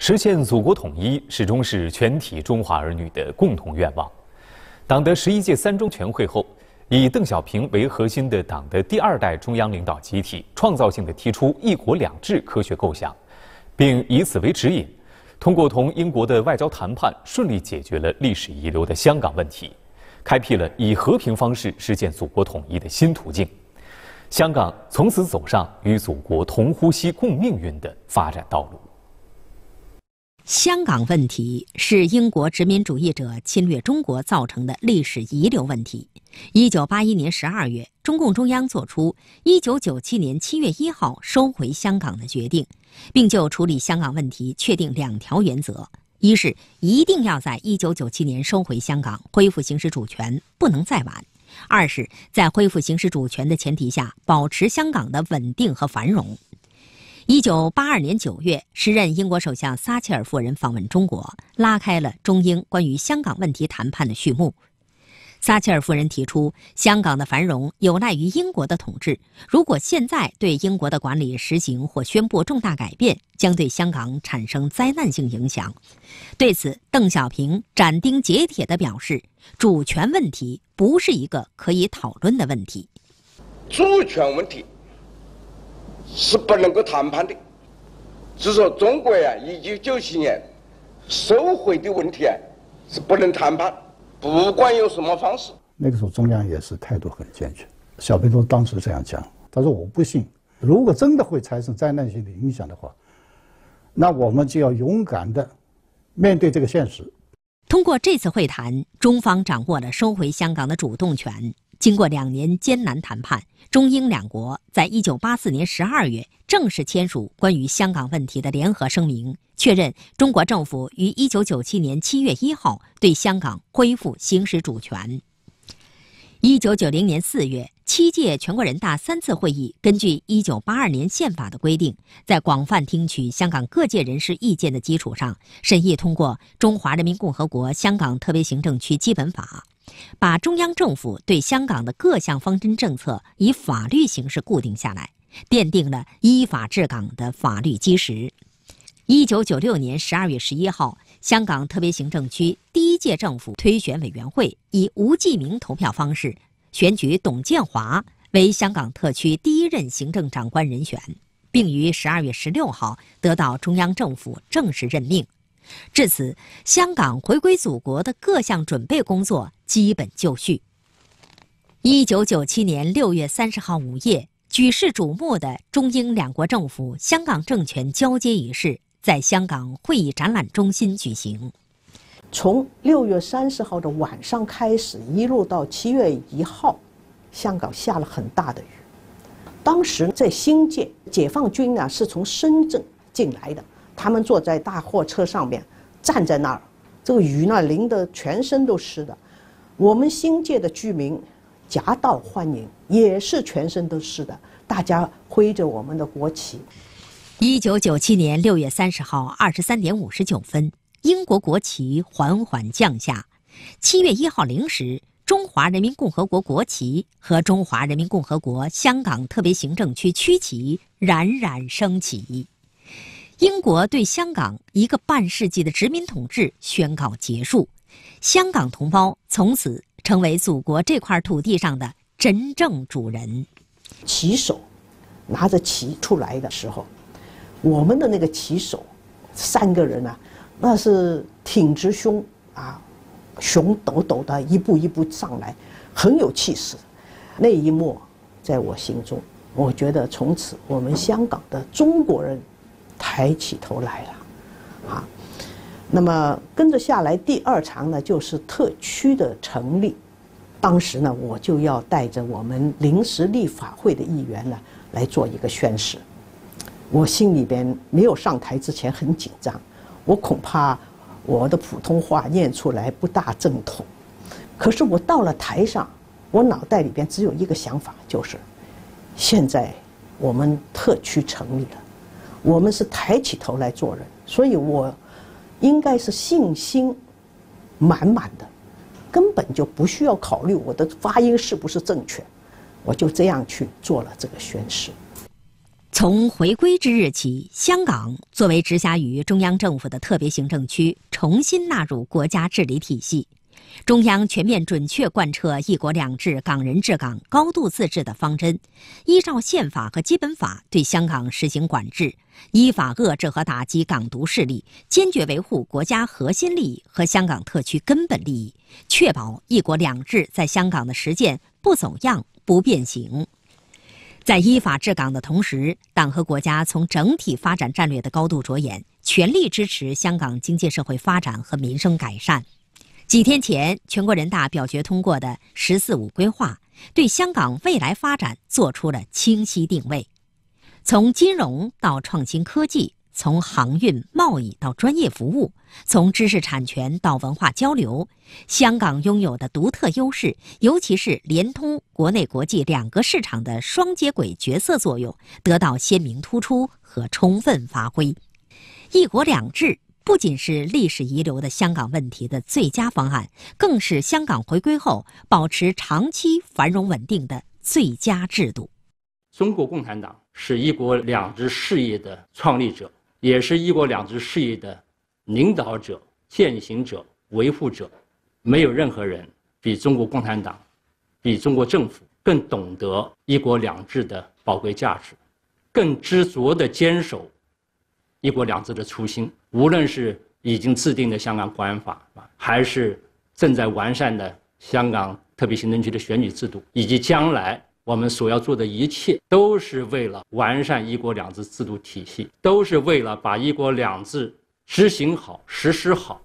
实现祖国统一始终是全体中华儿女的共同愿望。党的十一届三中全会后，以邓小平为核心的党的第二代中央领导集体，创造性的提出“一国两制”科学构想，并以此为指引，通过同英国的外交谈判，顺利解决了历史遗留的香港问题，开辟了以和平方式实现祖国统一的新途径。香港从此走上与祖国同呼吸、共命运的发展道路。香港问题是英国殖民主义者侵略中国造成的历史遗留问题。一九八一年十二月，中共中央作出一九九七年七月一号收回香港的决定，并就处理香港问题确定两条原则：一是一定要在一九九七年收回香港，恢复行使主权，不能再晚；二是，在恢复行使主权的前提下，保持香港的稳定和繁荣。一九八二年九月，时任英国首相撒切尔夫人访问中国，拉开了中英关于香港问题谈判的序幕。撒切尔夫人提出，香港的繁荣有赖于英国的统治，如果现在对英国的管理实行或宣布重大改变，将对香港产生灾难性影响。对此，邓小平斩钉截铁地表示：“主权问题不是一个可以讨论的问题。”主权问题。是不能够谈判的，是说中国啊，一九九七年收回的问题啊，是不能谈判，不管用什么方式。那个时候，中央也是态度很坚决。小平同志当时这样讲，他说：“我不信，如果真的会产生灾难性的影响的话，那我们就要勇敢的面对这个现实。”通过这次会谈，中方掌握了收回香港的主动权。经过两年艰难谈判，中英两国在一九八四年十二月正式签署关于香港问题的联合声明，确认中国政府于一九九七年七月一号对香港恢复行使主权。一九九零年四月，七届全国人大三次会议根据一九八二年宪法的规定，在广泛听取香港各界人士意见的基础上，审议通过《中华人民共和国香港特别行政区基本法》。把中央政府对香港的各项方针政策以法律形式固定下来，奠定了依法治港的法律基石。一九九六年十二月十一号，香港特别行政区第一届政府推选委员会以无记名投票方式选举董建华为香港特区第一任行政长官人选，并于十二月十六号得到中央政府正式任命。至此，香港回归祖国的各项准备工作基本就绪。一九九七年六月三十号午夜，举世瞩目的中英两国政府香港政权交接仪式在香港会议展览中心举行。从六月三十号的晚上开始，一路到七月一号，香港下了很大的雨。当时在新界，解放军呢是从深圳进来的。他们坐在大货车上面，站在那儿，这个雨呢淋得全身都湿的。我们新界的居民夹道欢迎，也是全身都湿的，大家挥着我们的国旗。一九九七年六月三十号二十三点五十九分，英国国旗缓缓降下；七月一号零时，中华人民共和国国旗和中华人民共和国香港特别行政区区旗冉冉升起。英国对香港一个半世纪的殖民统治宣告结束，香港同胞从此成为祖国这块土地上的真正主人。旗手拿着旗出来的时候，我们的那个旗手，三个人啊，那是挺直胸啊，雄抖抖的，一步一步上来，很有气势。那一幕在我心中，我觉得从此我们香港的中国人。抬起头来了，啊，那么跟着下来第二场呢，就是特区的成立。当时呢，我就要带着我们临时立法会的议员呢，来做一个宣誓。我心里边没有上台之前很紧张，我恐怕我的普通话念出来不大正统。可是我到了台上，我脑袋里边只有一个想法，就是现在我们特区成立了。我们是抬起头来做人，所以我应该是信心满满的，根本就不需要考虑我的发音是不是正确，我就这样去做了这个宣誓。从回归之日起，香港作为直辖于中央政府的特别行政区，重新纳入国家治理体系。中央全面准确贯彻“一国两制、港人治港、高度自治”的方针，依照宪法和基本法对香港实行管制，依法遏制和打击港独势力，坚决维护国家核心利益和香港特区根本利益，确保“一国两制”在香港的实践不走样、不变形。在依法治港的同时，党和国家从整体发展战略的高度着眼，全力支持香港经济社会发展和民生改善。几天前，全国人大表决通过的“十四五”规划，对香港未来发展作出了清晰定位。从金融到创新科技，从航运贸易到专业服务，从知识产权到文化交流，香港拥有的独特优势，尤其是连通国内国际两个市场的双接轨角色作用，得到鲜明突出和充分发挥。一国两制。不仅是历史遗留的香港问题的最佳方案，更是香港回归后保持长期繁荣稳定的最佳制度。中国共产党是一国两制事业的创立者，也是一国两制事业的领导者、践行者、维护者。没有任何人比中国共产党、比中国政府更懂得一国两制的宝贵价值，更执着地坚守。一国两制的初心，无论是已经制定的香港国安法，还是正在完善的香港特别行政区的选举制度，以及将来我们所要做的一切，都是为了完善一国两制制度体系，都是为了把一国两制执行好、实施好。